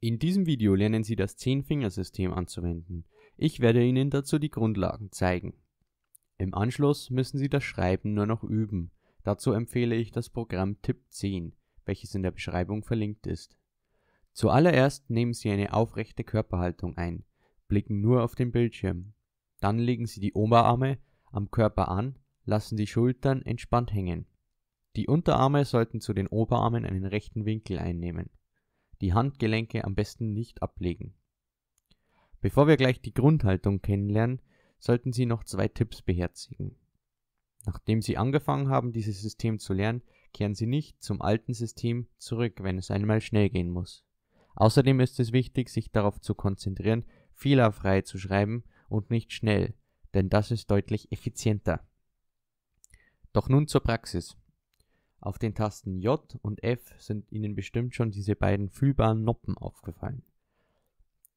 In diesem Video lernen Sie das 10-Fingersystem anzuwenden. Ich werde Ihnen dazu die Grundlagen zeigen. Im Anschluss müssen Sie das Schreiben nur noch üben. Dazu empfehle ich das Programm Tipp 10, welches in der Beschreibung verlinkt ist. Zuallererst nehmen Sie eine aufrechte Körperhaltung ein, blicken nur auf den Bildschirm. Dann legen Sie die Oberarme am Körper an, lassen die Schultern entspannt hängen. Die Unterarme sollten zu den Oberarmen einen rechten Winkel einnehmen die Handgelenke am besten nicht ablegen. Bevor wir gleich die Grundhaltung kennenlernen, sollten Sie noch zwei Tipps beherzigen. Nachdem Sie angefangen haben, dieses System zu lernen, kehren Sie nicht zum alten System zurück, wenn es einmal schnell gehen muss. Außerdem ist es wichtig, sich darauf zu konzentrieren, fehlerfrei zu schreiben und nicht schnell, denn das ist deutlich effizienter. Doch nun zur Praxis. Auf den Tasten J und F sind Ihnen bestimmt schon diese beiden fühlbaren Noppen aufgefallen.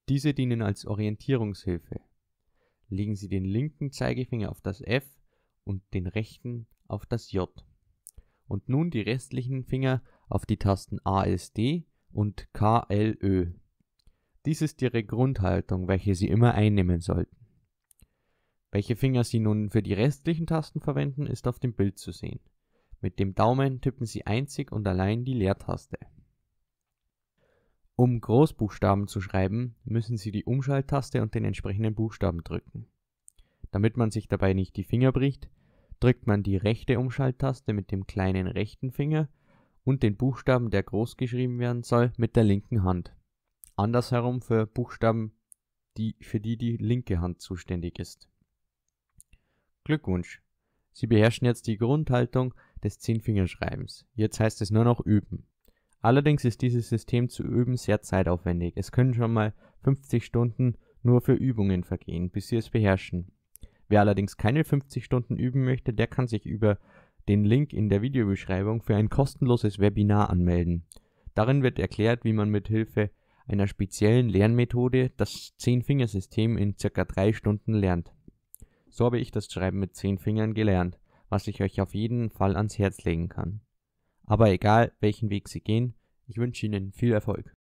Diese dienen als Orientierungshilfe. Legen Sie den linken Zeigefinger auf das F und den rechten auf das J. Und nun die restlichen Finger auf die Tasten ASD und KLÖ. Dies ist Ihre Grundhaltung, welche Sie immer einnehmen sollten. Welche Finger Sie nun für die restlichen Tasten verwenden, ist auf dem Bild zu sehen. Mit dem Daumen tippen Sie einzig und allein die Leertaste. Um Großbuchstaben zu schreiben, müssen Sie die Umschalttaste und den entsprechenden Buchstaben drücken. Damit man sich dabei nicht die Finger bricht, drückt man die rechte Umschalttaste mit dem kleinen rechten Finger und den Buchstaben, der groß geschrieben werden soll, mit der linken Hand. Andersherum für Buchstaben, die, für die die linke Hand zuständig ist. Glückwunsch! Sie beherrschen jetzt die Grundhaltung des Zehnfingerschreibens. Jetzt heißt es nur noch üben. Allerdings ist dieses System zu üben sehr zeitaufwendig. Es können schon mal 50 Stunden nur für Übungen vergehen, bis Sie es beherrschen. Wer allerdings keine 50 Stunden üben möchte, der kann sich über den Link in der Videobeschreibung für ein kostenloses Webinar anmelden. Darin wird erklärt, wie man mit Hilfe einer speziellen Lernmethode das Zehnfingersystem in circa drei Stunden lernt. So habe ich das Schreiben mit zehn Fingern gelernt was ich euch auf jeden Fall ans Herz legen kann. Aber egal, welchen Weg Sie gehen, ich wünsche Ihnen viel Erfolg.